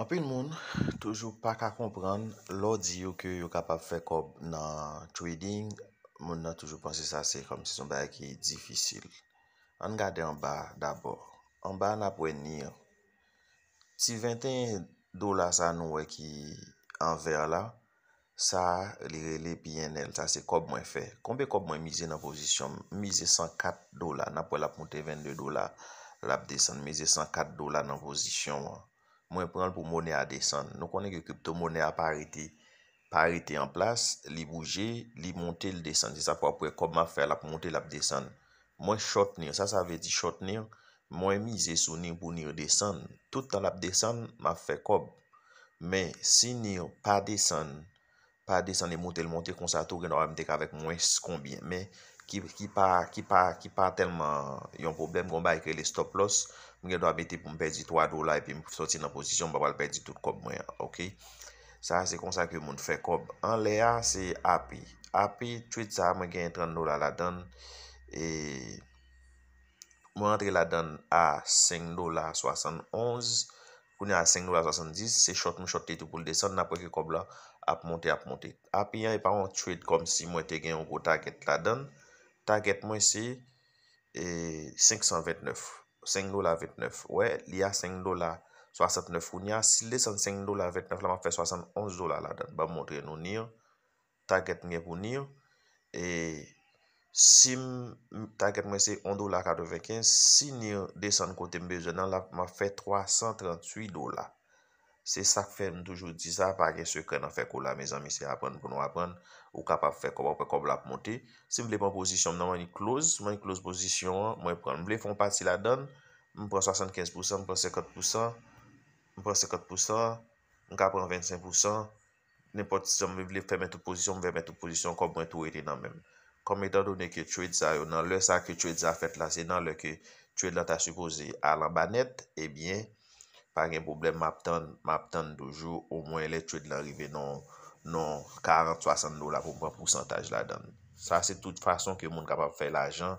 Anpil moun, toujou pa ka kompran, lodi yo ke yo kapap fe kob nan trading, moun nan toujou panse sa se kom si son baye ki yi difisil. An gade an ba dabor, an ba an apwen ni, si 21 dola sa nou wè ki an ver la, sa li rele pi yen el, sa se kob mwen fe. Konbe kob mwen mize nan posisyon, mize 104 dola, an apwen apwote 22 dola, mize 104 dola nan posisyon wè. Mwen pran pou mounen a desen. Nou konen ki kip tou mounen a parite. Parite en plas, li bouje, li monte l desen. Se sa fwa pou e kob ma fe la pou monte l ap desen. Mwen shot nir. Sa sa ve di shot nir. Mwen mize sou nir pou nir desen. Toutan l ap desen, ma fe kob. Men, si nir pa desen, pa desen e monte l monte, konsa tou gen oran dek avek mwen skonbyen. Men, Kipa, kipa, kipa telman yon problem kon ba ekre li stop loss. Mwen gen do a biti pou m pe di 3 do la e pi m soti nan posisyon. M pa pal pe di tout kob mwen ya. Ok. Sa se konsa ki moun fe kob. An le a se api. Api. Tweet sa mwen gen 30 do la la don. E. Mwen entre la don a 5 do la 71. Kounen a 5 do la 70. Se shot moun shoti tou pou l desen. Na pou ke kob la ap monte ap monte. Api yon e pa an tweet kom si mwen te gen yon kota ket la don. Taget mwen se 529, 5 dola 29, we li a 5 dola 69 ou nye, si li san 5 dola 29 la ma fe 71 dola la dan, ba mwotre nou nye, taget e, mwen se 1 dola 45, si nye desan kote mbeje nan la ma fe 338 dola. Se sak fe m toujou di sa, pa gen sou ke nan fe kou la, me zan mi se apan, pou nou apan ou kap ap fe kou, ou pe kou blap monti. Se m vle pon posisyon m nan, m weni close, m weni close posisyon, m weni pran, m vle fon pati la don, m pran 75%, m pran 50%, m pran 50%, m kap pran 25%, ne pot si m vle fe metou posisyon, m vle metou posisyon kom mwen tou eti nan men. Kom etan donen ke trade zayon nan, le sa ke trade zafet la, se nan le ke trade la ta supose alan banet, ebyen eh pa gen problem map tan dojou, non, non, ou mwen le euh, trade l'arive nan 40-60 dola pou mwen pwosantaj la dan. Sa se tout fason ke moun kapap fè l'ajan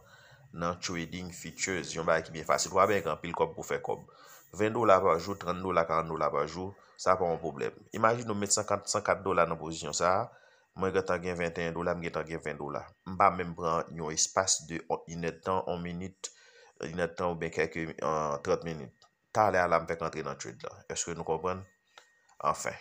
nan trading fi tchez, yon ba ki mwen fasy, wabè yon pil kop pou fè kop. 20 dola pa jou, 30 dola, 40 dola pa jou, sa pa mwen problem. Imagin nou mwen 50-50 dola nan pozisyon sa, mwen gen tangen 21 dola, mwen gen tangen 20 dola. Mba mwen bran yon espas de inetan 1 minute, inetan ou ben kèk 30 minute. Sa ale alam pek nan tri nan trid la. Eswe nou kobran? Anfe.